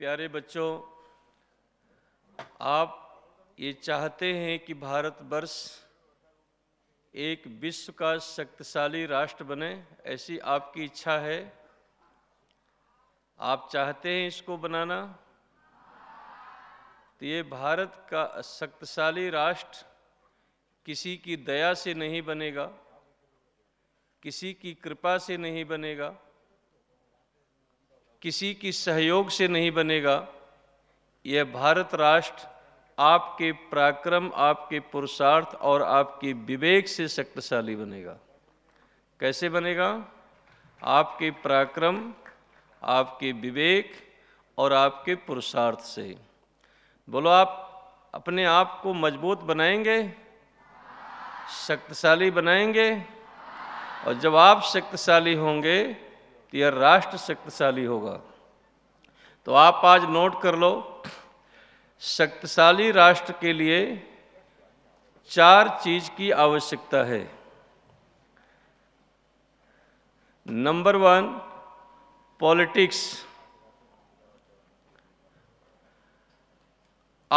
प्यारे बच्चों आप ये चाहते हैं कि भारतवर्ष एक विश्व का शक्तिशाली राष्ट्र बने ऐसी आपकी इच्छा है आप चाहते हैं इसको बनाना तो ये भारत का शक्तिशाली राष्ट्र किसी की दया से नहीं बनेगा किसी की कृपा से नहीं बनेगा किसी की सहयोग से नहीं बनेगा यह भारत राष्ट्र आपके पराक्रम आपके पुरुषार्थ और आपके विवेक से शक्तिशाली बनेगा कैसे बनेगा आपके पराक्रम आपके विवेक और आपके पुरुषार्थ से बोलो आप अपने आप को मजबूत बनाएंगे शक्तिशाली बनाएंगे और जब आप शक्तिशाली होंगे तो यह राष्ट्र शक्तिशाली होगा तो आप आज नोट कर लो शक्तिशाली राष्ट्र के लिए चार चीज की आवश्यकता है नंबर वन पॉलिटिक्स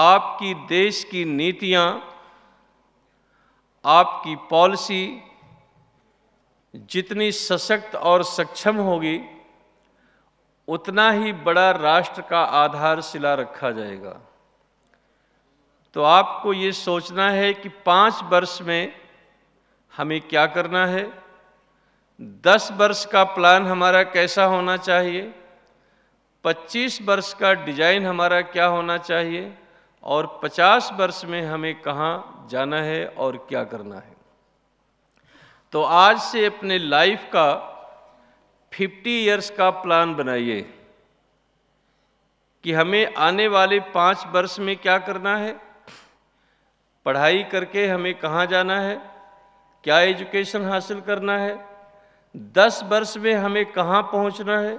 आपकी देश की नीतियां आपकी पॉलिसी जितनी सशक्त और सक्षम होगी उतना ही बड़ा राष्ट्र का आधारशिला रखा जाएगा तो आपको ये सोचना है कि पाँच वर्ष में हमें क्या करना है दस वर्ष का प्लान हमारा कैसा होना चाहिए पच्चीस वर्ष का डिजाइन हमारा क्या होना चाहिए और पचास वर्ष में हमें कहाँ जाना है और क्या करना है तो आज से अपने लाइफ का 50 इयर्स का प्लान बनाइए कि हमें आने वाले पाँच वर्ष में क्या करना है पढ़ाई करके हमें कहाँ जाना है क्या एजुकेशन हासिल करना है दस वर्ष में हमें कहाँ पहुँचना है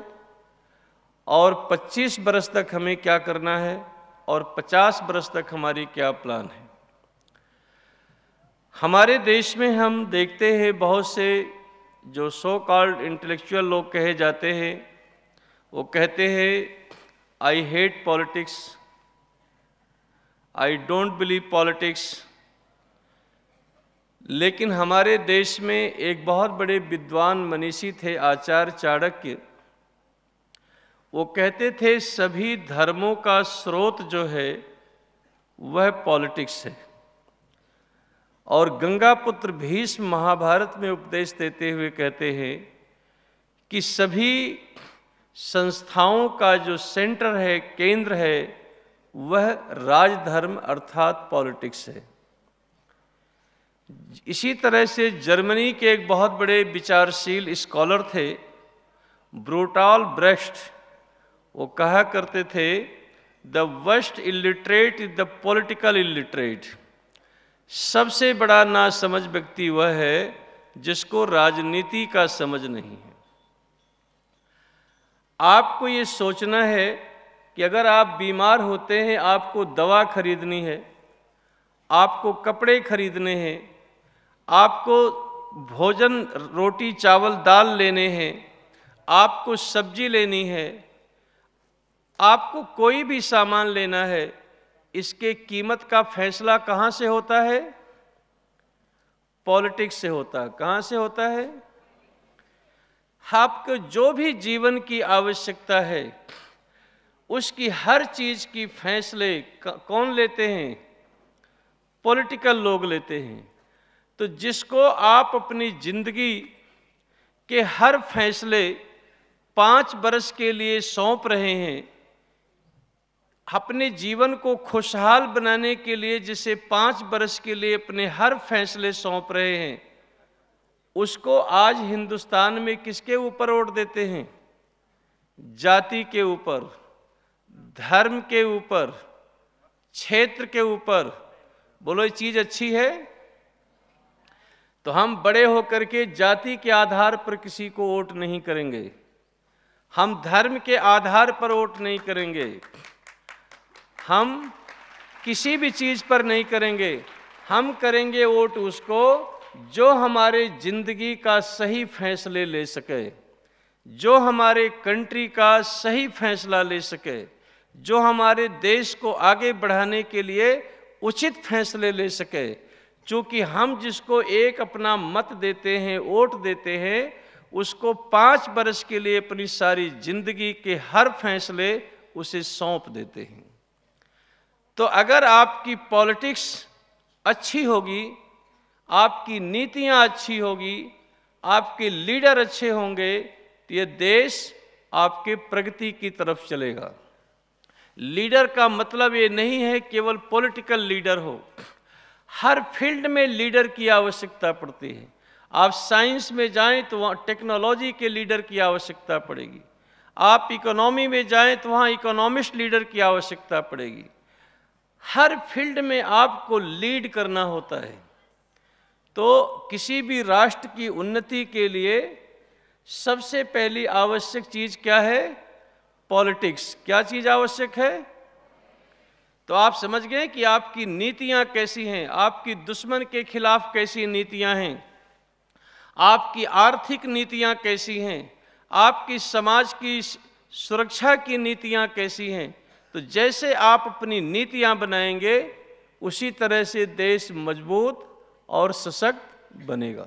और पच्चीस बरस तक हमें क्या करना है और पचास बरस तक हमारी क्या प्लान है हमारे देश में हम देखते हैं बहुत से जो सो कॉल्ड इंटेलेक्चुअल लोग कहे जाते हैं वो कहते हैं I hate politics I don't believe politics लेकिन हमारे देश में एक बहुत बड़े विद्वान मनीषी थे आचार्य चाणक्य वो कहते थे सभी धर्मों का स्रोत जो है वह पॉलिटिक्स है और गंगापुत्र भीष्म महाभारत में उपदेश देते हुए कहते हैं कि सभी संस्थाओं का जो सेंटर है केंद्र है वह राजधर्म अर्थात पॉलिटिक्स है इसी तरह से जर्मनी के एक बहुत बड़े विचारशील स्कॉलर थे ब्रोटाल ब्रेस्ट वो कहा करते थे the worst illiterate is the political illiterate सबसे बड़ा नासमझ व्यक्ति वह है जिसको राजनीति का समझ नहीं है आपको ये सोचना है कि अगर आप बीमार होते हैं आपको दवा खरीदनी है आपको कपड़े खरीदने हैं आपको भोजन रोटी चावल दाल लेने हैं आपको सब्जी लेनी है आपको कोई भी सामान लेना है इसके कीमत का फैसला कहाँ से होता है पॉलिटिक्स से होता है कहाँ से होता है आपको जो भी जीवन की आवश्यकता है उसकी हर चीज की फैसले कौन लेते हैं पॉलिटिकल लोग लेते हैं तो जिसको आप अपनी जिंदगी के हर फैसले पाँच बरस के लिए सौंप रहे हैं अपने जीवन को खुशहाल बनाने के लिए जिसे पांच बरस के लिए अपने हर फैसले सौंप रहे हैं उसको आज हिंदुस्तान में किसके ऊपर ओढ़ देते हैं जाति के ऊपर धर्म के ऊपर क्षेत्र के ऊपर बोलो ये चीज़ अच्छी है तो हम बड़े होकर के जाति के आधार पर किसी को वोट नहीं करेंगे हम धर्म के आधार पर वोट नहीं करेंगे हम किसी भी चीज़ पर नहीं करेंगे हम करेंगे वोट उसको जो हमारे जिंदगी का सही फैसले ले सके जो हमारे कंट्री का सही फैसला ले सके जो हमारे देश को आगे बढ़ाने के लिए उचित फैसले ले सके क्योंकि हम जिसको एक अपना मत देते हैं वोट देते हैं उसको पाँच बरस के लिए अपनी सारी जिंदगी के हर फैसले उसे सौंप देते हैं तो अगर आपकी पॉलिटिक्स अच्छी होगी आपकी नीतियाँ अच्छी होगी आपके लीडर अच्छे होंगे तो ये देश आपके प्रगति की तरफ चलेगा लीडर का मतलब ये नहीं है केवल पॉलिटिकल लीडर हो हर फील्ड में लीडर की आवश्यकता पड़ती है आप साइंस में जाएं तो वहाँ टेक्नोलॉजी के लीडर की आवश्यकता पड़ेगी आप इकोनॉमी में जाएं तो वहाँ इकोनॉमिस्ट लीडर की आवश्यकता पड़ेगी हर फील्ड में आपको लीड करना होता है तो किसी भी राष्ट्र की उन्नति के लिए सबसे पहली आवश्यक चीज़ क्या है पॉलिटिक्स क्या चीज़ आवश्यक है तो आप समझ गए कि आपकी नीतियां कैसी हैं आपकी दुश्मन के खिलाफ कैसी नीतियां हैं आपकी आर्थिक नीतियां कैसी हैं आपकी समाज की सुरक्षा की नीतियां कैसी हैं तो जैसे आप अपनी नीतियां बनाएंगे उसी तरह से देश मजबूत और सशक्त बनेगा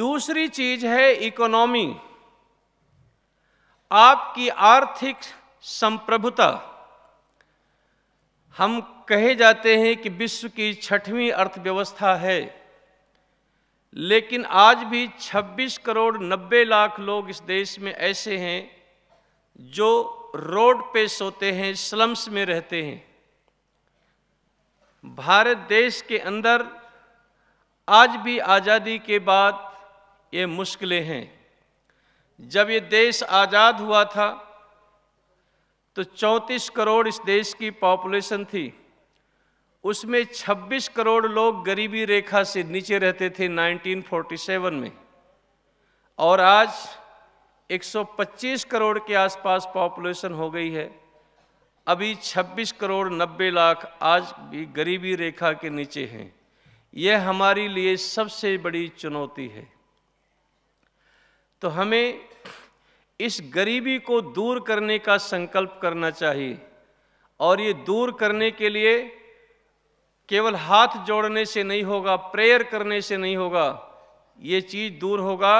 दूसरी चीज है इकोनॉमी आपकी आर्थिक संप्रभुता हम कहे जाते हैं कि विश्व की छठवीं अर्थव्यवस्था है लेकिन आज भी 26 करोड़ 90 लाख लोग इस देश में ऐसे हैं जो रोड पे सोते हैं स्लम्स में रहते हैं भारत देश के अंदर आज भी आज़ादी के बाद ये मुश्किलें हैं जब ये देश आज़ाद हुआ था तो 34 करोड़ इस देश की पॉपुलेशन थी उसमें 26 करोड़ लोग गरीबी रेखा से नीचे रहते थे 1947 में और आज 125 करोड़ के आसपास पॉपुलेशन हो गई है अभी 26 करोड़ 90 लाख आज भी गरीबी रेखा के नीचे हैं यह हमारे लिए सबसे बड़ी चुनौती है तो हमें इस गरीबी को दूर करने का संकल्प करना चाहिए और ये दूर करने के लिए केवल हाथ जोड़ने से नहीं होगा प्रेयर करने से नहीं होगा ये चीज़ दूर होगा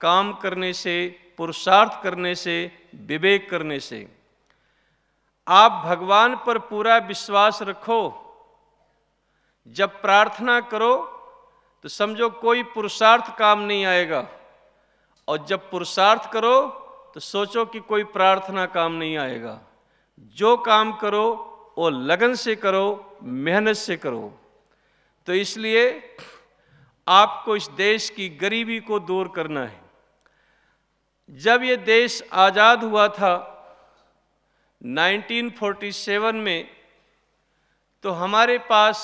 काम करने से पुरुषार्थ करने से विवेक करने से आप भगवान पर पूरा विश्वास रखो जब प्रार्थना करो तो समझो कोई पुरुषार्थ काम नहीं आएगा और जब पुरुषार्थ करो तो सोचो कि कोई प्रार्थना काम नहीं आएगा जो काम करो वो लगन से करो मेहनत से करो तो इसलिए आपको इस देश की गरीबी को दूर करना है जब ये देश आज़ाद हुआ था 1947 में तो हमारे पास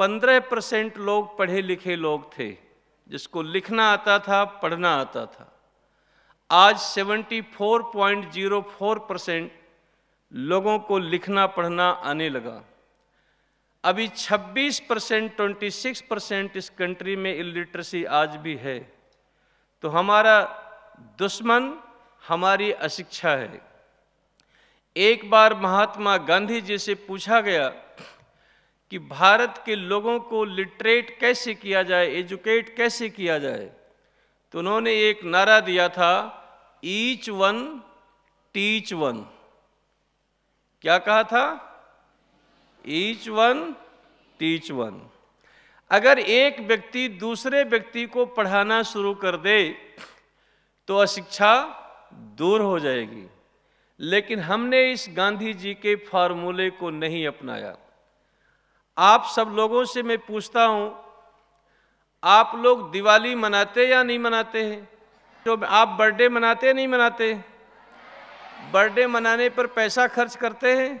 15 परसेंट लोग पढ़े लिखे लोग थे जिसको लिखना आता था पढ़ना आता था आज 74.04 परसेंट लोगों को लिखना पढ़ना आने लगा अभी 26 परसेंट ट्वेंटी सिक्स परसेंट इस कंट्री में इलिटरेसी आज भी है तो हमारा दुश्मन हमारी अशिक्षा है एक बार महात्मा गांधी जी से पूछा गया कि भारत के लोगों को लिटरेट कैसे किया जाए एजुकेट कैसे किया जाए तो उन्होंने एक नारा दिया था ईच वन टीच वन क्या कहा था ईच वन टीच वन अगर एक व्यक्ति दूसरे व्यक्ति को पढ़ाना शुरू कर दे तो अशिक्षा दूर हो जाएगी लेकिन हमने इस गांधी जी के फार्मूले को नहीं अपनाया आप सब लोगों से मैं पूछता हूं आप लोग दिवाली मनाते या नहीं मनाते हैं तो आप बर्थडे मनाते नहीं मनाते बर्थडे मनाने पर पैसा खर्च करते हैं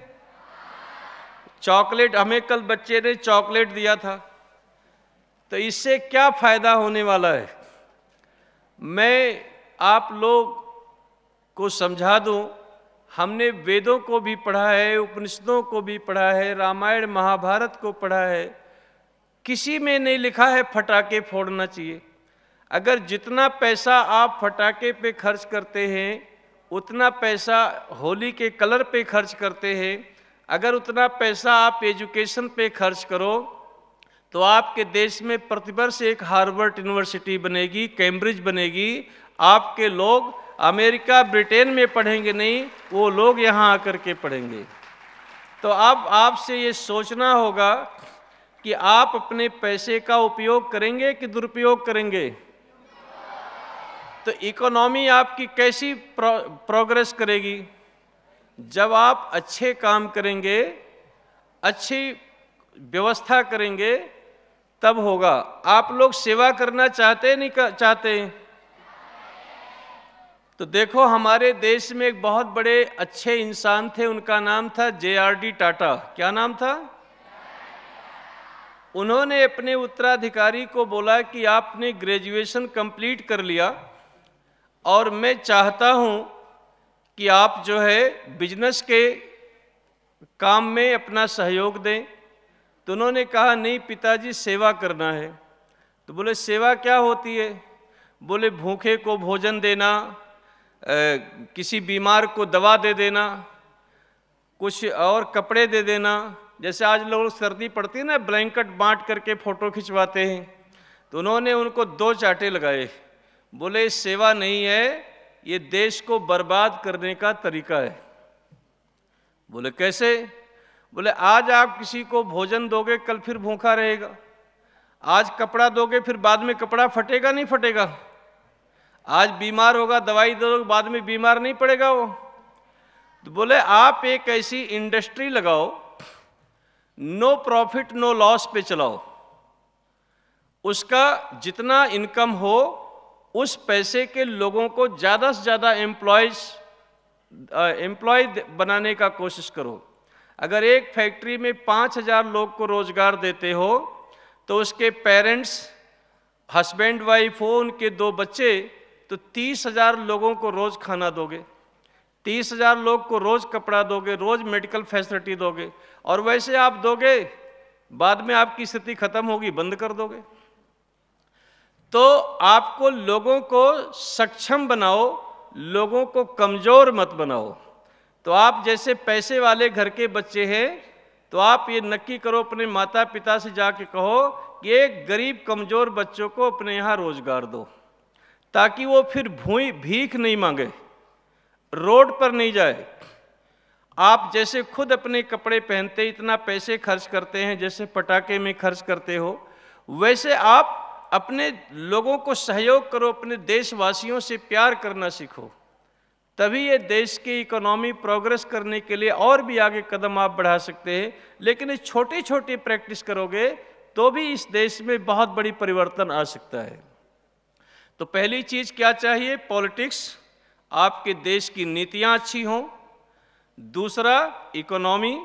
चॉकलेट हमें कल बच्चे ने चॉकलेट दिया था तो इससे क्या फायदा होने वाला है मैं आप लोग को समझा दूं हमने वेदों को भी पढ़ा है उपनिषदों को भी पढ़ा है रामायण महाभारत को पढ़ा है किसी में नहीं लिखा है फटाके फोड़ना चाहिए अगर जितना पैसा आप फटाके पे खर्च करते हैं उतना पैसा होली के कलर पे खर्च करते हैं अगर उतना पैसा आप एजुकेशन पे खर्च करो तो आपके देश में प्रतिवर्ष एक हार्वर्ड यूनिवर्सिटी बनेगी कैम्ब्रिज बनेगी आपके लोग अमेरिका ब्रिटेन में पढ़ेंगे नहीं वो लोग यहाँ आकर के पढ़ेंगे तो अब आपसे ये सोचना होगा कि आप अपने पैसे का उपयोग करेंगे कि दुरुपयोग करेंगे तो इकोनॉमी आपकी कैसी प्रो, प्रोग्रेस करेगी जब आप अच्छे काम करेंगे अच्छी व्यवस्था करेंगे तब होगा आप लोग सेवा करना चाहते नहीं कर, चाहते हैं तो देखो हमारे देश में एक बहुत बड़े अच्छे इंसान थे उनका नाम था जे आर डी टाटा क्या नाम था उन्होंने अपने उत्तराधिकारी को बोला कि आपने ग्रेजुएशन कंप्लीट कर लिया और मैं चाहता हूं कि आप जो है बिजनेस के काम में अपना सहयोग दें तो उन्होंने कहा नहीं पिताजी सेवा करना है तो बोले सेवा क्या होती है बोले भूखे को भोजन देना किसी बीमार को दवा दे देना कुछ और कपड़े दे देना जैसे आज लोग सर्दी पड़ती है ना ब्लैंकेट बांट करके फ़ोटो खिंचवाते हैं तो उन्होंने उनको दो चाटे लगाए बोले सेवा नहीं है ये देश को बर्बाद करने का तरीका है बोले कैसे बोले आज आप किसी को भोजन दोगे कल फिर भूखा रहेगा आज कपड़ा दोगे फिर बाद में कपड़ा फटेगा नहीं फटेगा आज बीमार होगा दवाई दो बाद में बीमार नहीं पड़ेगा वो तो बोले आप एक ऐसी इंडस्ट्री लगाओ नो प्रॉफिट नो लॉस पे चलाओ उसका जितना इनकम हो उस पैसे के लोगों को ज़्यादा से ज़्यादा एम्प्लॉयज एम्प्लॉय बनाने का कोशिश करो अगर एक फैक्ट्री में पाँच हज़ार लोग को रोज़गार देते हो तो उसके पेरेंट्स हस्बैंड वाइफ हो उनके दो बच्चे तो तीस हजार लोगों को रोज़ खाना दोगे तीस हजार लोग को रोज़ कपड़ा दोगे रोज़ मेडिकल फैसिलिटी दोगे और वैसे आप दोगे बाद में आपकी स्थिति खत्म होगी बंद कर दोगे तो आपको लोगों को सक्षम बनाओ लोगों को कमज़ोर मत बनाओ तो आप जैसे पैसे वाले घर के बच्चे हैं तो आप ये नक्की करो अपने माता पिता से जाके कहो कि एक गरीब कमज़ोर बच्चों को अपने यहाँ रोज़गार दो ताकि वो फिर भूई भीख नहीं मांगे रोड पर नहीं जाए आप जैसे खुद अपने कपड़े पहनते इतना पैसे खर्च करते हैं जैसे पटाखे में खर्च करते हो वैसे आप अपने लोगों को सहयोग करो अपने देशवासियों से प्यार करना सीखो तभी ये देश की इकोनॉमी प्रोग्रेस करने के लिए और भी आगे कदम आप बढ़ा सकते हैं लेकिन ये छोटी छोटी प्रैक्टिस करोगे तो भी इस देश में बहुत बड़ी परिवर्तन आ सकता है तो पहली चीज क्या चाहिए पॉलिटिक्स आपके देश की नीतियां अच्छी हों दूसरा इकोनॉमी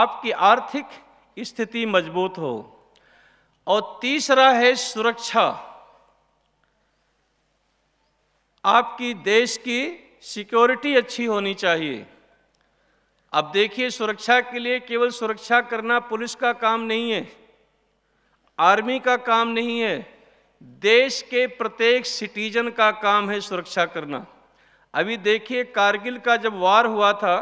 आपकी आर्थिक स्थिति मजबूत हो और तीसरा है सुरक्षा आपकी देश की सिक्योरिटी अच्छी होनी चाहिए अब देखिए सुरक्षा के लिए केवल सुरक्षा करना पुलिस का काम नहीं है आर्मी का काम नहीं है देश के प्रत्येक सिटीजन का काम है सुरक्षा करना अभी देखिए कारगिल का जब वार हुआ था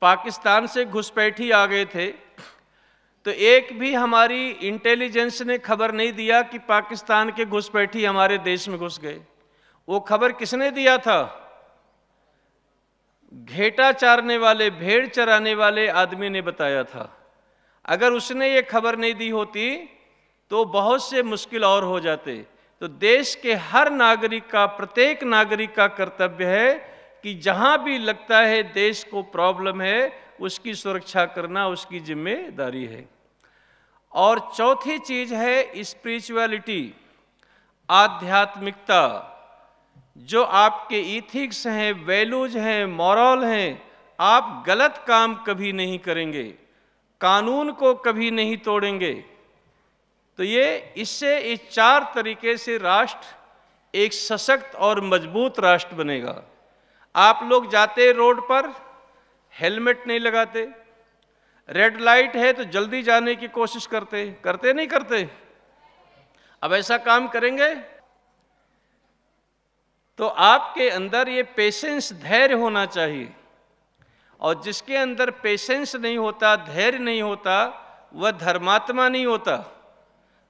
पाकिस्तान से घुसपैठी आ गए थे तो एक भी हमारी इंटेलिजेंस ने खबर नहीं दिया कि पाकिस्तान के घुसपैठी हमारे देश में घुस गए वो खबर किसने दिया था घेटा चारने वाले भेड़ चराने वाले आदमी ने बताया था अगर उसने ये खबर नहीं दी होती तो बहुत से मुश्किल और हो जाते तो देश के हर नागरिक का प्रत्येक नागरिक का कर्तव्य है कि जहाँ भी लगता है देश को प्रॉब्लम है उसकी सुरक्षा करना उसकी जिम्मेदारी है और चौथी चीज है स्पिरिचुअलिटी आध्यात्मिकता जो आपके इथिक्स हैं वैल्यूज हैं मॉरल हैं आप गलत काम कभी नहीं करेंगे कानून को कभी नहीं तोड़ेंगे तो ये इससे इस चार तरीके से राष्ट्र एक सशक्त और मजबूत राष्ट्र बनेगा आप लोग जाते रोड पर हेलमेट नहीं लगाते रेड लाइट है तो जल्दी जाने की कोशिश करते करते नहीं करते अब ऐसा काम करेंगे तो आपके अंदर ये पेशेंस धैर्य होना चाहिए और जिसके अंदर पेशेंस नहीं होता धैर्य नहीं होता वह धर्मात्मा नहीं होता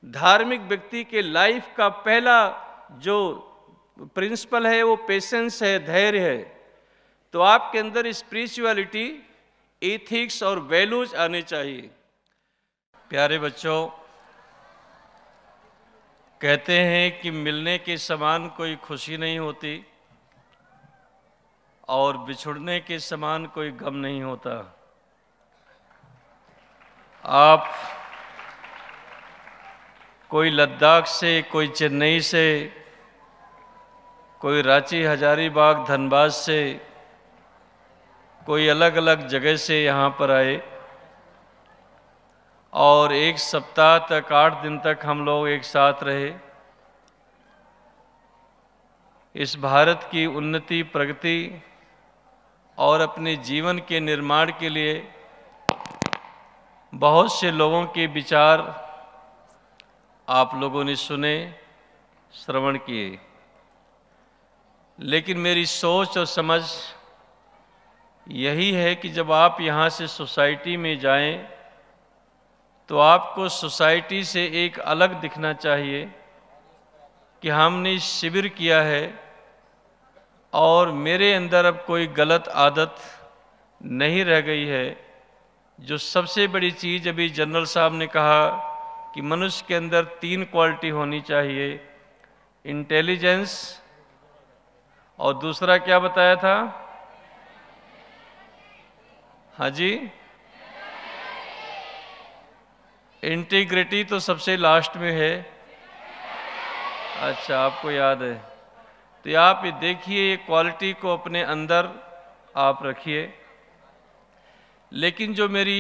धार्मिक व्यक्ति के लाइफ का पहला जो प्रिंसिपल है वो पेशेंस है धैर्य है तो आपके अंदर स्पिरिचुअलिटी एथिक्स और वैल्यूज आने चाहिए प्यारे बच्चों कहते हैं कि मिलने के समान कोई खुशी नहीं होती और बिछुड़ने के समान कोई गम नहीं होता आप कोई लद्दाख से कोई चेन्नई से कोई रांची हजारीबाग धनबाद से कोई अलग अलग जगह से यहाँ पर आए और एक सप्ताह तक आठ दिन तक हम लोग एक साथ रहे इस भारत की उन्नति प्रगति और अपने जीवन के निर्माण के लिए बहुत से लोगों के विचार आप लोगों ने सुने श्रवण किए लेकिन मेरी सोच और समझ यही है कि जब आप यहाँ से सोसाइटी में जाएं तो आपको सोसाइटी से एक अलग दिखना चाहिए कि हमने शिविर किया है और मेरे अंदर अब कोई गलत आदत नहीं रह गई है जो सबसे बड़ी चीज़ अभी जनरल साहब ने कहा कि मनुष्य के अंदर तीन क्वालिटी होनी चाहिए इंटेलिजेंस और दूसरा क्या बताया था हाँ जी इंटीग्रिटी तो सबसे लास्ट में है अच्छा आपको याद है तो आप ये देखिए ये क्वालिटी को अपने अंदर आप रखिए लेकिन जो मेरी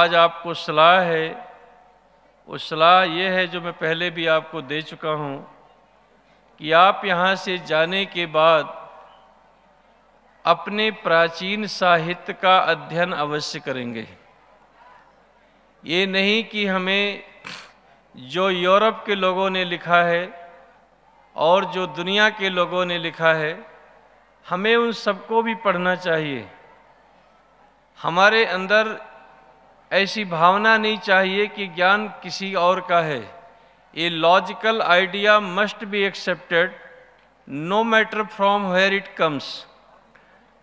आज आपको सलाह है वो सलाह ये है जो मैं पहले भी आपको दे चुका हूँ कि आप यहाँ से जाने के बाद अपने प्राचीन साहित्य का अध्ययन अवश्य करेंगे ये नहीं कि हमें जो यूरोप के लोगों ने लिखा है और जो दुनिया के लोगों ने लिखा है हमें उन सबको भी पढ़ना चाहिए हमारे अंदर ऐसी भावना नहीं चाहिए कि ज्ञान किसी और का है a logical idea must be accepted no matter from where it comes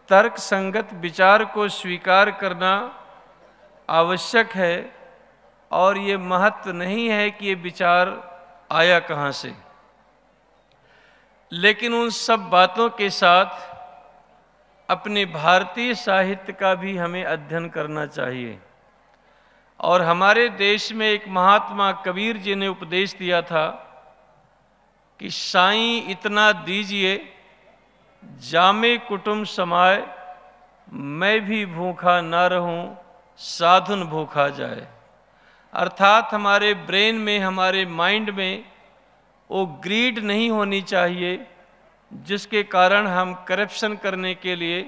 तर्क संगत विचार को स्वीकार करना आवश्यक है और ये महत्व नहीं है कि ये विचार आया कहाँ से लेकिन उन सब बातों के साथ अपने भारतीय साहित्य का भी हमें अध्ययन करना चाहिए और हमारे देश में एक महात्मा कबीर जी ने उपदेश दिया था कि साई इतना दीजिए जामे कुटुम समाए मैं भी भूखा ना रहूं साधन भूखा जाए अर्थात हमारे ब्रेन में हमारे माइंड में वो ग्रीड नहीं होनी चाहिए जिसके कारण हम करप्शन करने के लिए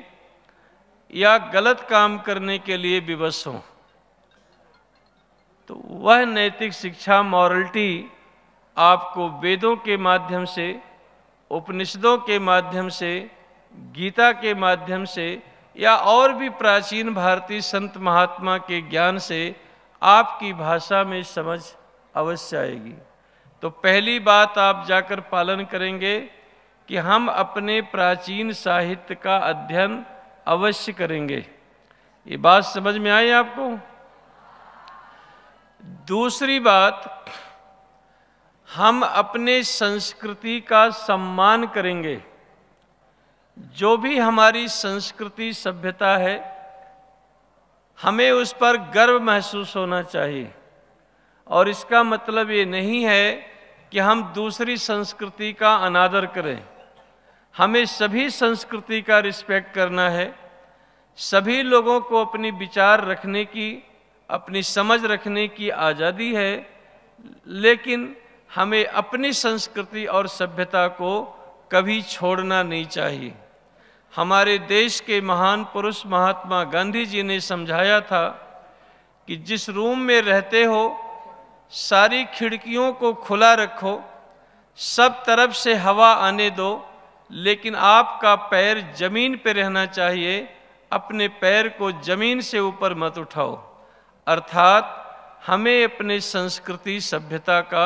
या गलत काम करने के लिए विवश हों तो वह नैतिक शिक्षा मॉरलिटी आपको वेदों के माध्यम से उपनिषदों के माध्यम से गीता के माध्यम से या और भी प्राचीन भारतीय संत महात्मा के ज्ञान से आपकी भाषा में समझ अवश्य आएगी तो पहली बात आप जाकर पालन करेंगे कि हम अपने प्राचीन साहित्य का अध्ययन अवश्य करेंगे ये बात समझ में आई आपको दूसरी बात हम अपने संस्कृति का सम्मान करेंगे जो भी हमारी संस्कृति सभ्यता है हमें उस पर गर्व महसूस होना चाहिए और इसका मतलब ये नहीं है कि हम दूसरी संस्कृति का अनादर करें हमें सभी संस्कृति का रिस्पेक्ट करना है सभी लोगों को अपनी विचार रखने की अपनी समझ रखने की आज़ादी है लेकिन हमें अपनी संस्कृति और सभ्यता को कभी छोड़ना नहीं चाहिए हमारे देश के महान पुरुष महात्मा गांधी जी ने समझाया था कि जिस रूम में रहते हो सारी खिड़कियों को खुला रखो सब तरफ से हवा आने दो लेकिन आपका पैर जमीन पर रहना चाहिए अपने पैर को जमीन से ऊपर मत उठाओ अर्थात हमें अपने संस्कृति सभ्यता का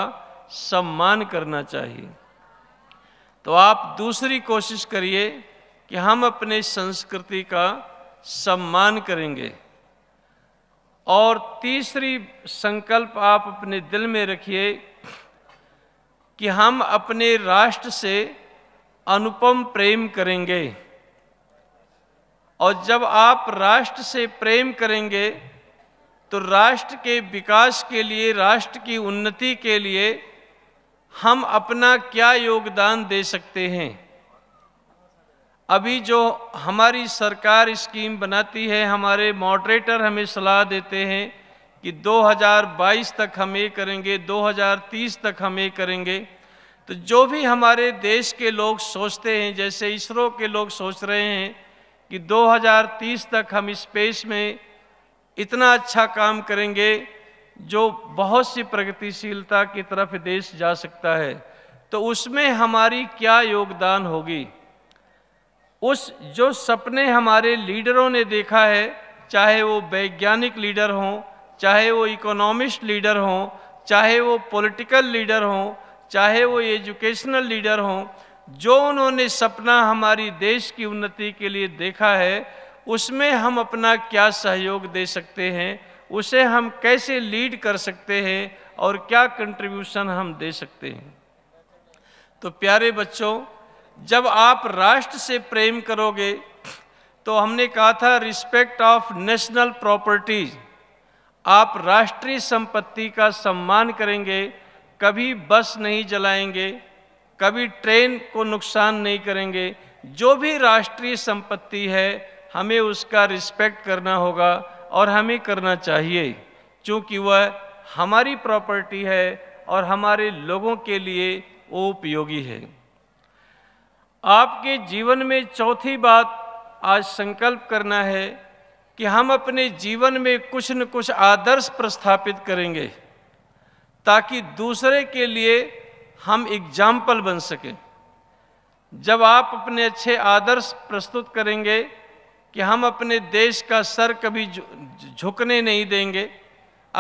सम्मान करना चाहिए तो आप दूसरी कोशिश करिए कि हम अपने संस्कृति का सम्मान करेंगे और तीसरी संकल्प आप अपने दिल में रखिए कि हम अपने राष्ट्र से अनुपम प्रेम करेंगे और जब आप राष्ट्र से प्रेम करेंगे तो राष्ट्र के विकास के लिए राष्ट्र की उन्नति के लिए हम अपना क्या योगदान दे सकते हैं अभी जो हमारी सरकार स्कीम बनाती है हमारे मॉडरेटर हमें सलाह देते हैं कि 2022 तक हम ये करेंगे 2030 तक हम ये करेंगे तो जो भी हमारे देश के लोग सोचते हैं जैसे इसरो के लोग सोच रहे हैं कि 2030 तक हम स्पेस में इतना अच्छा काम करेंगे जो बहुत सी प्रगतिशीलता की तरफ देश जा सकता है तो उसमें हमारी क्या योगदान होगी उस जो सपने हमारे लीडरों ने देखा है चाहे वो वैज्ञानिक लीडर हों चाहे वो इकोनॉमिस्ट लीडर हों चाहे वो पॉलिटिकल लीडर हों चाहे वो एजुकेशनल लीडर हों जो उन्होंने सपना हमारी देश की उन्नति के लिए देखा है उसमें हम अपना क्या सहयोग दे सकते हैं उसे हम कैसे लीड कर सकते हैं और क्या कंट्रीब्यूशन हम दे सकते हैं तो प्यारे बच्चों जब आप राष्ट्र से प्रेम करोगे तो हमने कहा था रिस्पेक्ट ऑफ नेशनल प्रॉपर्टीज आप राष्ट्रीय संपत्ति का सम्मान करेंगे कभी बस नहीं जलाएंगे कभी ट्रेन को नुकसान नहीं करेंगे जो भी राष्ट्रीय संपत्ति है हमें उसका रिस्पेक्ट करना होगा और हमें करना चाहिए क्योंकि वह हमारी प्रॉपर्टी है और हमारे लोगों के लिए वो उपयोगी है आपके जीवन में चौथी बात आज संकल्प करना है कि हम अपने जीवन में कुछ न कुछ आदर्श प्रस्थापित करेंगे ताकि दूसरे के लिए हम एग्जाम्पल बन सकें जब आप अपने अच्छे आदर्श प्रस्तुत करेंगे कि हम अपने देश का सर कभी झुकने नहीं देंगे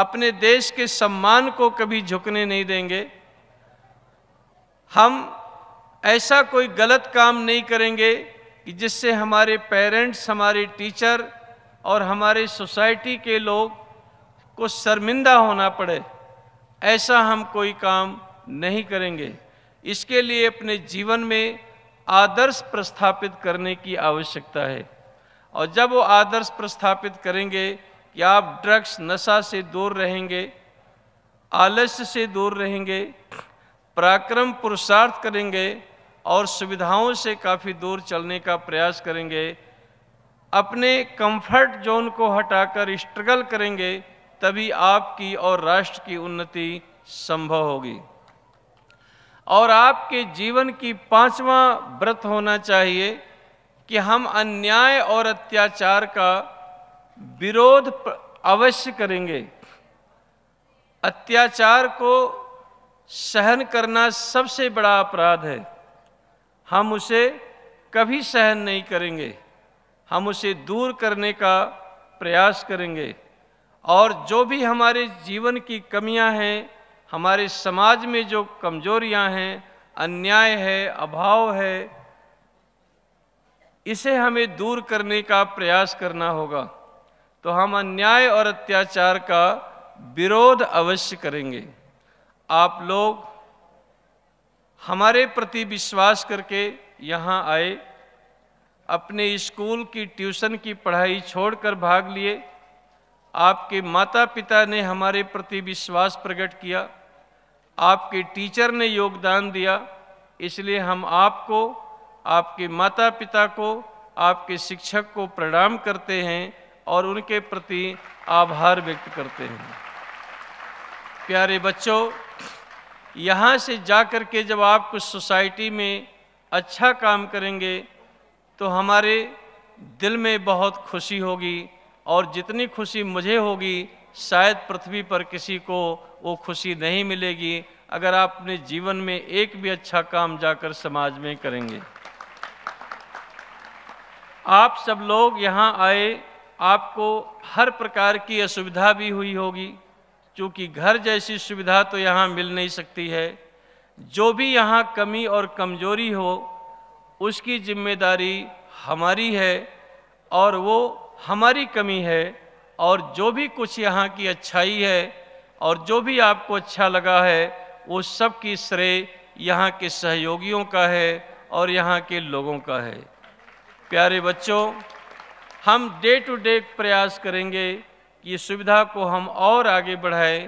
अपने देश के सम्मान को कभी झुकने नहीं देंगे हम ऐसा कोई गलत काम नहीं करेंगे कि जिससे हमारे पेरेंट्स हमारे टीचर और हमारे सोसाइटी के लोग को शर्मिंदा होना पड़े ऐसा हम कोई काम नहीं करेंगे इसके लिए अपने जीवन में आदर्श प्रस्थापित करने की आवश्यकता है और जब वो आदर्श प्रस्थापित करेंगे कि आप ड्रग्स नशा से दूर रहेंगे आलस्य से दूर रहेंगे पराक्रम पुरुषार्थ करेंगे और सुविधाओं से काफ़ी दूर चलने का प्रयास करेंगे अपने कंफर्ट जोन को हटाकर स्ट्रगल करेंगे तभी आपकी और राष्ट्र की उन्नति संभव होगी और आपके जीवन की पांचवा व्रत होना चाहिए कि हम अन्याय और अत्याचार का विरोध अवश्य करेंगे अत्याचार को सहन करना सबसे बड़ा अपराध है हम उसे कभी सहन नहीं करेंगे हम उसे दूर करने का प्रयास करेंगे और जो भी हमारे जीवन की कमियां हैं हमारे समाज में जो कमजोरियां हैं अन्याय है अभाव है इसे हमें दूर करने का प्रयास करना होगा तो हम अन्याय और अत्याचार का विरोध अवश्य करेंगे आप लोग हमारे प्रति विश्वास करके यहाँ आए अपने स्कूल की ट्यूशन की पढ़ाई छोड़कर भाग लिए आपके माता पिता ने हमारे प्रति विश्वास प्रकट किया आपके टीचर ने योगदान दिया इसलिए हम आपको आपके माता पिता को आपके शिक्षक को प्रणाम करते हैं और उनके प्रति आभार व्यक्त करते हैं प्यारे बच्चों यहाँ से जा कर के जब आप कुछ सोसाइटी में अच्छा काम करेंगे तो हमारे दिल में बहुत खुशी होगी और जितनी खुशी मुझे होगी शायद पृथ्वी पर किसी को वो खुशी नहीं मिलेगी अगर आप अपने जीवन में एक भी अच्छा काम जाकर समाज में करेंगे आप सब लोग यहाँ आए आपको हर प्रकार की असुविधा भी हुई होगी क्योंकि घर जैसी सुविधा तो यहाँ मिल नहीं सकती है जो भी यहाँ कमी और कमजोरी हो उसकी जिम्मेदारी हमारी है और वो हमारी कमी है और जो भी कुछ यहाँ की अच्छाई है और जो भी आपको अच्छा लगा है वो सब की श्रेय यहाँ के सहयोगियों का है और यहाँ के लोगों का है प्यारे बच्चों हम डे टू डे प्रयास करेंगे कि इस सुविधा को हम और आगे बढ़ाएं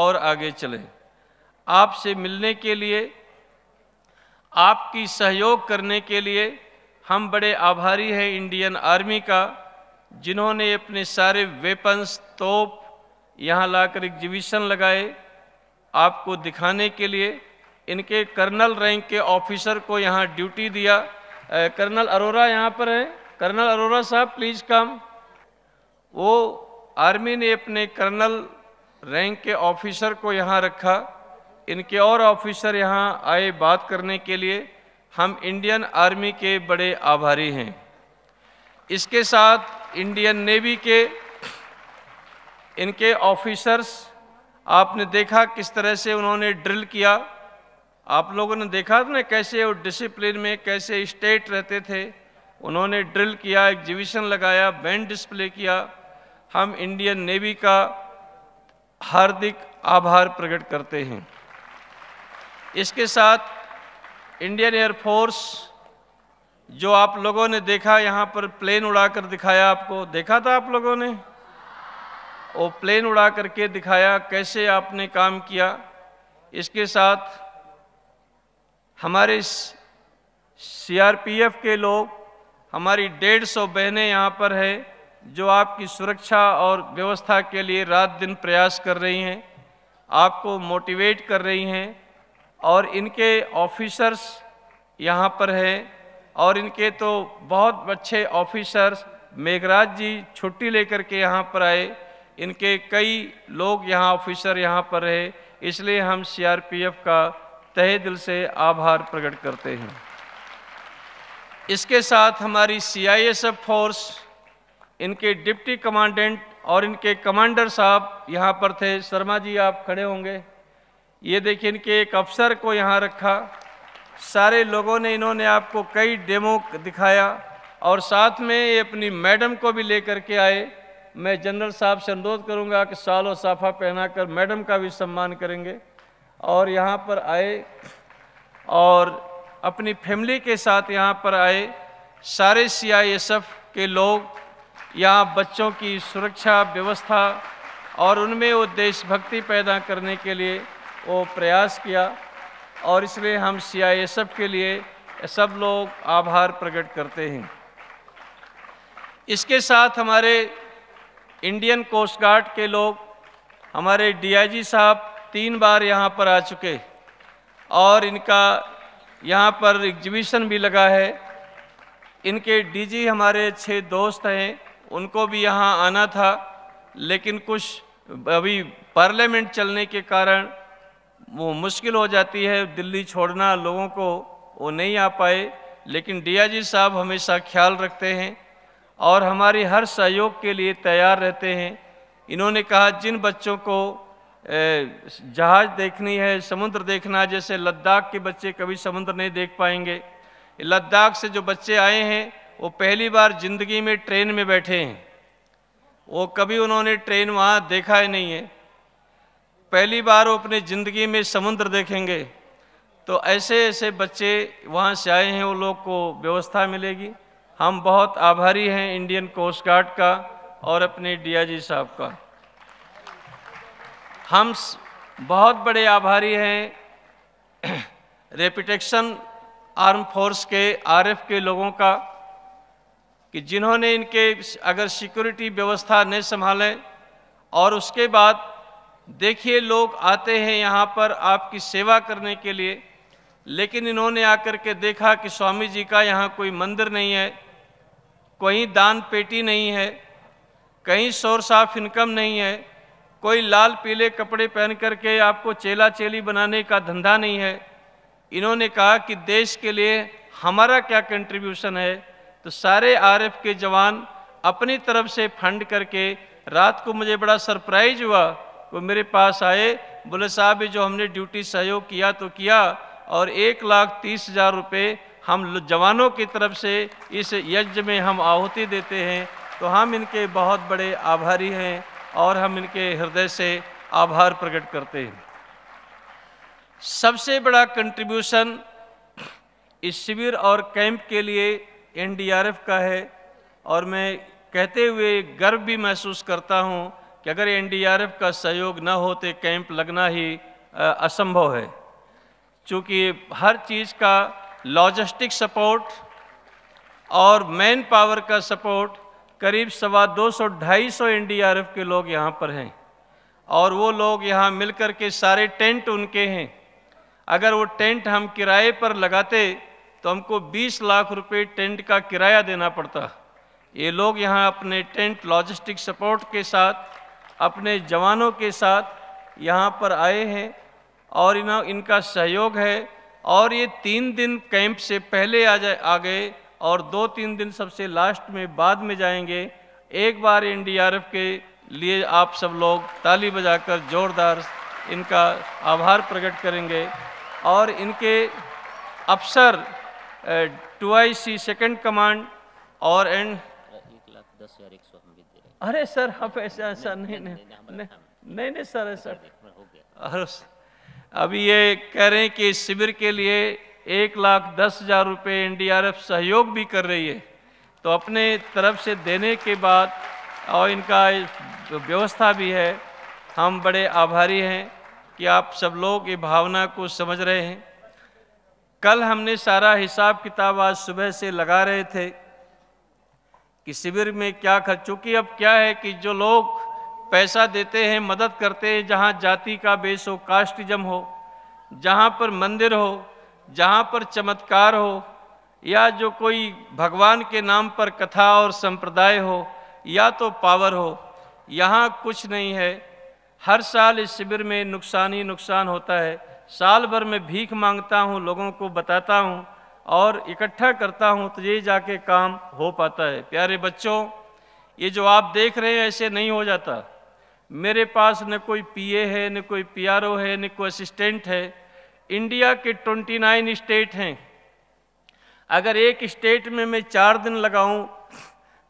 और आगे चलें आपसे मिलने के लिए आपकी सहयोग करने के लिए हम बड़े आभारी हैं इंडियन आर्मी का जिन्होंने अपने सारे वेपन्स तोप यहाँ लाकर एग्जीबिशन लगाए आपको दिखाने के लिए इनके कर्नल रैंक के ऑफिसर को यहाँ ड्यूटी दिया कर्नल अरोरा यहाँ पर है कर्नल अरोरा साहब प्लीज़ कम वो आर्मी ने अपने कर्नल रैंक के ऑफिसर को यहाँ रखा इनके और ऑफिसर यहाँ आए बात करने के लिए हम इंडियन आर्मी के बड़े आभारी हैं इसके साथ इंडियन नेवी के इनके ऑफिसर्स आपने देखा किस तरह से उन्होंने ड्रिल किया आप लोगों ने देखा था ना कैसे वो डिसिप्लिन में कैसे स्टेट रहते थे उन्होंने ड्रिल किया एग्जीबिशन लगाया बैंड डिस्प्ले किया हम इंडियन नेवी का हार्दिक आभार प्रकट करते हैं इसके साथ इंडियन एयरफोर्स जो आप लोगों ने देखा यहाँ पर प्लेन उड़ाकर दिखाया आपको देखा था आप लोगों ने वो प्लेन उड़ा करके दिखाया कैसे आपने काम किया इसके साथ हमारे सीआरपीएफ के लोग हमारी डेढ़ सौ बहनें यहाँ पर है जो आपकी सुरक्षा और व्यवस्था के लिए रात दिन प्रयास कर रही हैं आपको मोटिवेट कर रही हैं और इनके ऑफिसर्स यहाँ पर हैं और इनके तो बहुत अच्छे ऑफिसर्स मेघराज जी छुट्टी लेकर के यहाँ पर आए इनके कई लोग यहाँ ऑफिसर यहाँ पर रहे इसलिए हम सीआरपीएफ का तहे दिल से आभार प्रकट करते हैं इसके साथ हमारी C I S F force इनके डिप्टी कमांडेंट और इनके कमांडर साहब यहाँ पर थे शर्मा जी आप खड़े होंगे ये देखिए इनके एक अफसर को यहाँ रखा सारे लोगों ने इन्होंने आपको कई डेमो दिखाया और साथ में ये अपनी मैडम को भी लेकर के आए मैं जनरल साहब से अनुरोध करूँगा कि साल और साफा पहनाकर मैडम का भी सम्मान करेंगे और यहाँ पर आए और अपनी फैमिली के साथ यहाँ पर आए सारे सी आई एस एफ के लोग यहाँ बच्चों की सुरक्षा व्यवस्था और उनमें वो देशभक्ति पैदा करने के लिए वो प्रयास किया और इसलिए हम सी आई एस एफ के लिए सब लोग आभार प्रकट करते हैं इसके साथ हमारे इंडियन कोस्ट गार्ड के लोग हमारे डीआईजी साहब तीन बार यहाँ पर आ चुके और इनका यहाँ पर एग्जीबिशन भी लगा है इनके डीजी हमारे छः दोस्त हैं उनको भी यहाँ आना था लेकिन कुछ अभी पार्लियामेंट चलने के कारण वो मुश्किल हो जाती है दिल्ली छोड़ना लोगों को वो नहीं आ पाए लेकिन डीआईजी साहब हमेशा ख्याल रखते हैं और हमारी हर सहयोग के लिए तैयार रहते हैं इन्होंने कहा जिन बच्चों को जहाज़ देखनी है समुद्र देखना जैसे लद्दाख के बच्चे कभी समुद्र नहीं देख पाएंगे लद्दाख से जो बच्चे आए हैं वो पहली बार ज़िंदगी में ट्रेन में बैठे हैं वो कभी उन्होंने ट्रेन वहाँ देखा ही नहीं है पहली बार वो अपनी ज़िंदगी में समुद्र देखेंगे तो ऐसे ऐसे बच्चे वहाँ से आए हैं वो लोग को व्यवस्था मिलेगी हम बहुत आभारी हैं इंडियन कोस्ट गार्ड का और अपने डीआईजी साहब का हम बहुत बड़े आभारी हैं रेपिटेक्शन आर्म फोर्स के आरएफ के लोगों का कि जिन्होंने इनके अगर सिक्योरिटी व्यवस्था नहीं संभालें और उसके बाद देखिए लोग आते हैं यहाँ पर आपकी सेवा करने के लिए लेकिन इन्होंने आकर के देखा कि स्वामी जी का यहाँ कोई मंदिर नहीं है कोई दान पेटी नहीं है कहीं सोर्स ऑफ इनकम नहीं है कोई लाल पीले कपड़े पहन करके आपको चेला चेली बनाने का धंधा नहीं है इन्होंने कहा कि देश के लिए हमारा क्या कंट्रीब्यूशन है तो सारे आरएफ के जवान अपनी तरफ से फंड करके रात को मुझे बड़ा सरप्राइज हुआ वो मेरे पास आए बोले साहब जो हमने ड्यूटी सहयोग किया तो किया और एक लाख तीस हज़ार रुपये हम जवानों की तरफ से इस यज्ञ में हम आहुति देते हैं तो हम इनके बहुत बड़े आभारी हैं और हम इनके हृदय से आभार प्रकट करते हैं सबसे बड़ा कंट्रीब्यूशन इस शिविर और कैंप के लिए एनडीआरएफ का है और मैं कहते हुए गर्व भी महसूस करता हूं कि अगर एनडीआरएफ का सहयोग न होते कैंप लगना ही असंभव है क्योंकि हर चीज़ का लॉजिस्टिक सपोर्ट और मैन पावर का सपोर्ट करीब सवा दो सौ ढाई सौ एन के लोग यहाँ पर हैं और वो लोग यहाँ मिलकर के सारे टेंट उनके हैं अगर वो टेंट हम किराए पर लगाते तो हमको 20 लाख रुपए टेंट का किराया देना पड़ता ये लोग यहाँ अपने टेंट लॉजिस्टिक सपोर्ट के साथ अपने जवानों के साथ यहाँ पर आए हैं और इन इनका सहयोग है और ये तीन दिन कैंप से पहले आ जाए आ गए और दो तीन दिन सबसे लास्ट में बाद में जाएंगे एक बार एनडीआरएफ के लिए आप सब लोग ताली बजाकर ज़ोरदार इनका आभार प्रकट करेंगे और इनके अफसर two I C second command और एंड अरे सर आप ऐसा ऐसा नहीं नहीं नहीं नहीं सर ऐसा अरे अभी ये कह रहे हैं कि इस शिविर के लिए एक लाख दस हज़ार रुपये एन सहयोग भी कर रही है तो अपने तरफ से देने के बाद और इनका व्यवस्था भी है हम बड़े आभारी हैं कि आप सब लोग ये भावना को समझ रहे हैं कल हमने सारा हिसाब किताब आज सुबह से लगा रहे थे कि शिविर में क्या खर्च चूँकि अब क्या है कि जो लोग पैसा देते हैं मदद करते हैं जहाँ जाति का बेस हो कास्टिज्म हो जहाँ पर मंदिर हो जहाँ पर चमत्कार हो या जो कोई भगवान के नाम पर कथा और संप्रदाय हो या तो पावर हो यहाँ कुछ नहीं है हर साल इस शिविर में नुकसान ही नुकसान होता है साल भर में भीख मांगता हूँ लोगों को बताता हूँ और इकट्ठा करता हूँ तो ये जाके काम हो पाता है प्यारे बच्चों ये जो आप देख रहे हैं ऐसे नहीं हो जाता मेरे पास न कोई पीए है न कोई पीआरओ है न कोई असिस्टेंट है इंडिया के 29 स्टेट हैं अगर एक स्टेट में मैं चार दिन लगाऊं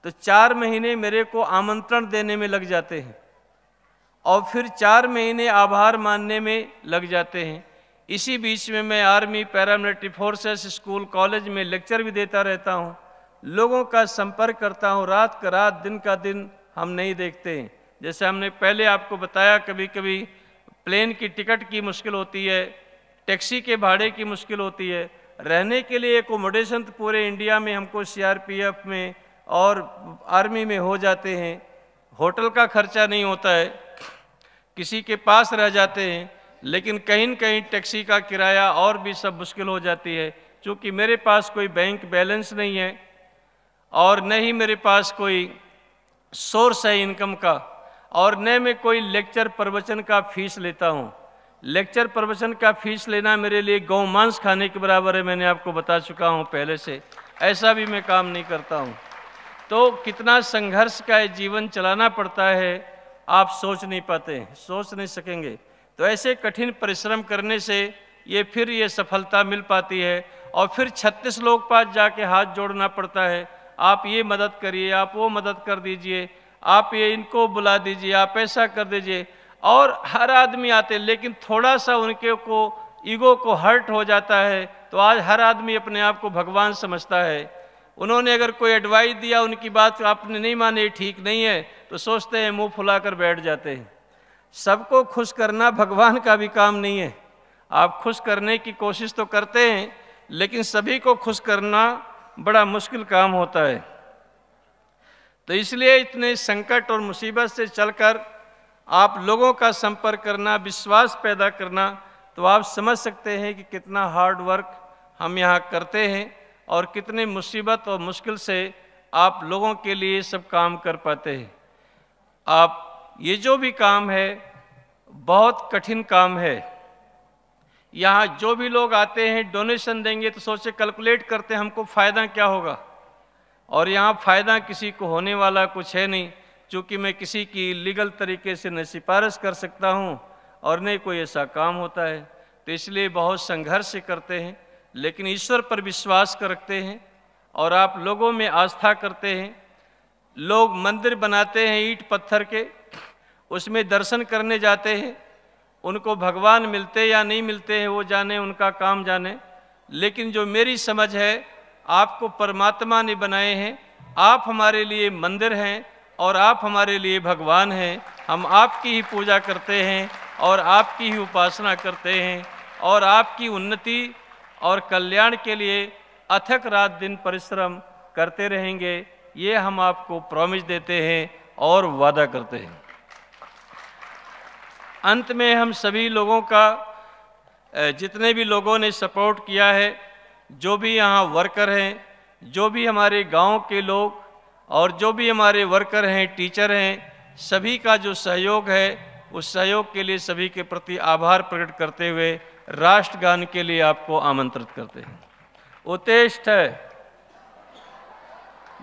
तो चार महीने मेरे को आमंत्रण देने में लग जाते हैं और फिर चार महीने आभार मानने में लग जाते हैं इसी बीच में मैं army paramilitary forces school college में लेक्चर भी देता रहता हूँ लोगों का संपर्क करता हूँ रात का रात दिन का दिन हम नहीं देखते हैं जैसे हमने पहले आपको बताया कभी कभी प्लेन की टिकट की मुश्किल होती है टैक्सी के भाड़े की मुश्किल होती है रहने के लिए एकोमोडेशन तो पूरे इंडिया में हमको सीआरपीएफ में और आर्मी में हो जाते हैं होटल का खर्चा नहीं होता है किसी के पास रह जाते हैं लेकिन कहीं न कहीं टैक्सी का किराया और भी सब मुश्किल हो जाती है क्योंकि मेरे पास कोई बैंक बैलेंस नहीं है और न ही मेरे पास कोई सोर्स है इनकम का और न मैं कोई लेक्चर प्रवचन का फीस लेता हूँ लेक्चर प्रवचन का फीस लेना मेरे लिए गौ मांस खाने के बराबर है मैंने आपको बता चुका हूँ पहले से ऐसा भी मैं काम नहीं करता हूँ तो कितना संघर्ष का जीवन चलाना पड़ता है आप सोच नहीं पाते सोच नहीं सकेंगे तो ऐसे कठिन परिश्रम करने से ये फिर ये सफलता मिल पाती है और फिर 36 लोग पास जाके हाथ जोड़ना पड़ता है आप ये मदद करिए आप वो मदद कर दीजिए आप ये इनको बुला दीजिए आप ऐसा कर दीजिए और हर आदमी आते लेकिन थोड़ा सा उनके को ईगो को हर्ट हो जाता है तो आज हर आदमी अपने आप को भगवान समझता है उन्होंने अगर कोई एडवाइस दिया उनकी बात आपने नहीं माने ठीक नहीं है तो सोचते हैं मुंह फुलाकर बैठ जाते हैं सबको खुश करना भगवान का भी काम नहीं है आप खुश करने की कोशिश तो करते हैं लेकिन सभी को खुश करना बड़ा मुश्किल काम होता है तो इसलिए इतने संकट और मुसीबत से चलकर आप लोगों का संपर्क करना विश्वास पैदा करना तो आप समझ सकते हैं कि कितना हार्ड वर्क हम यहाँ करते हैं और कितने मुसीबत और मुश्किल से आप लोगों के लिए सब काम कर पाते हैं आप ये जो भी काम है बहुत कठिन काम है यहाँ जो भी लोग आते हैं डोनेशन देंगे तो सोचे कैलकुलेट करते हैं हमको फ़ायदा क्या होगा और यहाँ फ़ायदा किसी को होने वाला कुछ है नहीं चूँकि मैं किसी की लीगल तरीके से न सिफारिश कर सकता हूँ और न कोई ऐसा काम होता है तो इसलिए बहुत संघर्ष करते हैं लेकिन ईश्वर पर विश्वास करते हैं और आप लोगों में आस्था करते हैं लोग मंदिर बनाते हैं ईट पत्थर के उसमें दर्शन करने जाते हैं उनको भगवान मिलते या नहीं मिलते हैं वो जाने उनका काम जाने लेकिन जो मेरी समझ है आपको परमात्मा ने बनाए हैं आप हमारे लिए मंदिर हैं और आप हमारे लिए भगवान हैं हम आपकी ही पूजा करते हैं और आपकी ही उपासना करते हैं और आपकी उन्नति और कल्याण के लिए अथक रात दिन परिश्रम करते रहेंगे ये हम आपको प्रॉमिस देते हैं और वादा करते हैं अंत में हम सभी लोगों का जितने भी लोगों ने सपोर्ट किया है जो भी यहाँ वर्कर हैं जो भी हमारे गांव के लोग और जो भी हमारे वर्कर हैं टीचर हैं सभी का जो सहयोग है उस सहयोग के लिए सभी के प्रति आभार प्रकट करते हुए राष्ट्रगान के लिए आपको आमंत्रित करते हैं है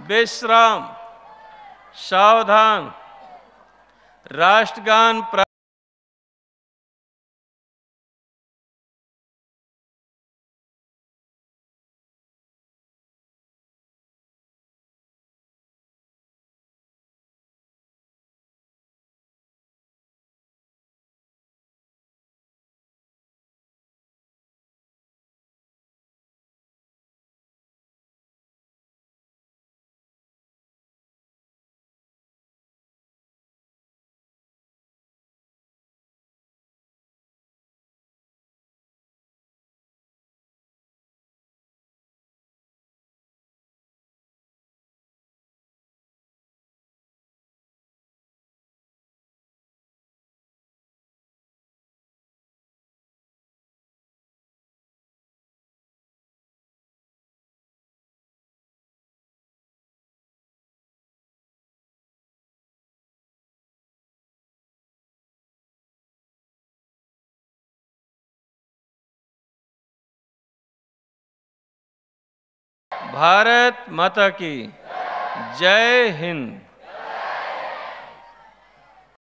विश्राम सावधान राष्ट्रगान भारत माता की जय हिंद